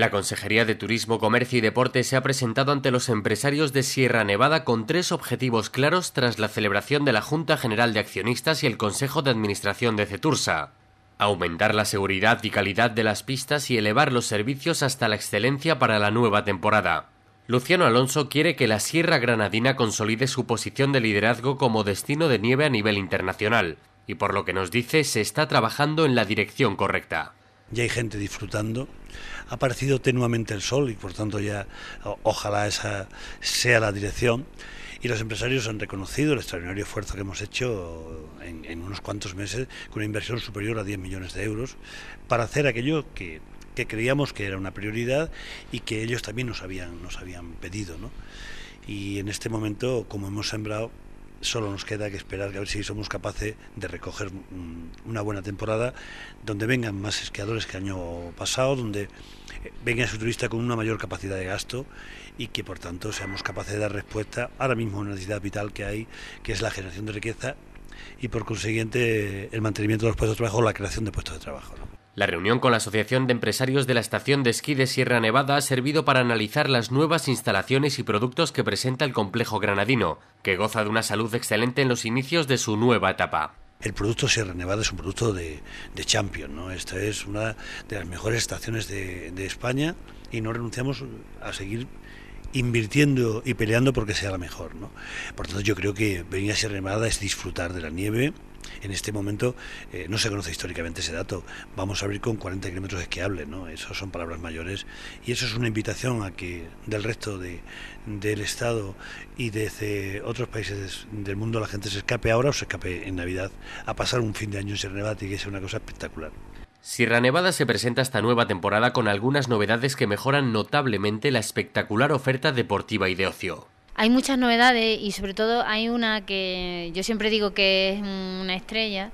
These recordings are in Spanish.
La Consejería de Turismo, Comercio y Deporte se ha presentado ante los empresarios de Sierra Nevada con tres objetivos claros tras la celebración de la Junta General de Accionistas y el Consejo de Administración de Cetursa. Aumentar la seguridad y calidad de las pistas y elevar los servicios hasta la excelencia para la nueva temporada. Luciano Alonso quiere que la Sierra Granadina consolide su posición de liderazgo como destino de nieve a nivel internacional, y por lo que nos dice se está trabajando en la dirección correcta ya hay gente disfrutando. Ha aparecido tenuamente el sol y por tanto ya ojalá esa sea la dirección. Y los empresarios han reconocido el extraordinario esfuerzo que hemos hecho en, unos cuantos meses con una inversión superior a 10 millones de euros para hacer aquello que, creíamos que era una prioridad y que ellos también nos habían, nos habían pedido. ¿no? Y en este momento, como hemos sembrado, solo nos queda que esperar a ver si somos capaces de recoger mm, una buena temporada donde vengan más esquiadores que el año pasado, donde eh, venga su turista con una mayor capacidad de gasto y que por tanto seamos capaces de dar respuesta ahora mismo a una necesidad vital que hay, que es la generación de riqueza y por consiguiente el mantenimiento de los puestos de trabajo o la creación de puestos de trabajo. La reunión con la Asociación de Empresarios de la Estación de Esquí de Sierra Nevada ha servido para analizar las nuevas instalaciones y productos que presenta el complejo granadino, que goza de una salud excelente en los inicios de su nueva etapa. El producto Sierra Nevada es un producto de, champion, ¿no? Esta es una de las mejores estaciones de, España y no renunciamos a seguir invirtiendo y peleando porque sea la mejor, ¿no? Por tanto, yo creo que venir a Sierra Nevada es disfrutar de la nieve, en este momento eh, no se conoce históricamente ese dato. Vamos a abrir con 40 kilómetros esquiables, ¿no? Esas son palabras mayores. Y eso es una invitación a que del resto del Estado y desde otros países del mundo la gente se escape ahora o se escape en Navidad a pasar un fin de año en Sierra Nevada, y que sea una cosa espectacular. Sierra Nevada se presenta esta nueva temporada con algunas novedades que mejoran notablemente la espectacular oferta deportiva y de ocio. Hay muchas novedades y sobre todo hay una que yo siempre digo que es una estrella,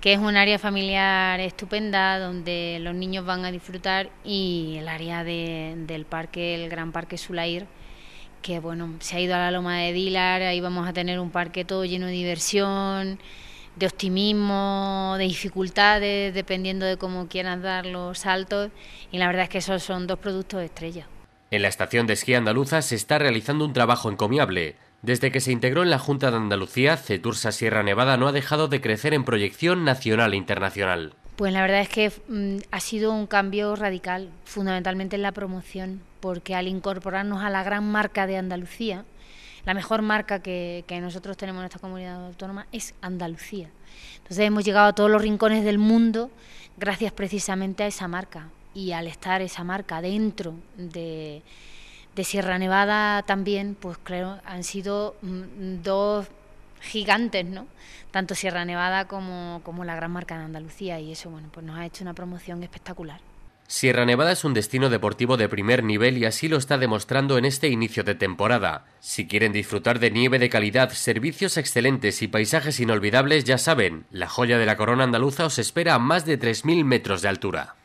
que es un área familiar estupenda donde los niños van a disfrutar y el área del parque, el Gran Parque Sulair, que bueno, se ha ido a la Loma de Dilar, ahí vamos a tener un parque todo lleno de diversión, de optimismo, de dificultades, dependiendo de cómo quieras dar los saltos y la verdad es que esos son dos productos estrellas. En la estación de esquí andaluza se está realizando un trabajo encomiable. Desde que se integró en la Junta de Andalucía, Cetursa Sierra Nevada no ha dejado de crecer en proyección nacional e internacional. Pues la verdad es que mm, ha sido un cambio radical, fundamentalmente en la promoción, porque al incorporarnos a la gran marca de Andalucía, la mejor marca que, que, nosotros tenemos en esta comunidad autónoma es Andalucía. Entonces hemos llegado a todos los rincones del mundo gracias precisamente a esa marca, y al estar esa marca dentro de, Sierra Nevada también, pues creo, han sido mm, dos gigantes, ¿no? Tanto Sierra Nevada como, como la gran marca de Andalucía y eso, bueno, pues nos ha hecho una promoción espectacular. Sierra Nevada es un destino deportivo de primer nivel y así lo está demostrando en este inicio de temporada. Si quieren disfrutar de nieve de calidad, servicios excelentes y paisajes inolvidables, ya saben, la joya de la corona andaluza os espera a más de 3.000 metros de altura.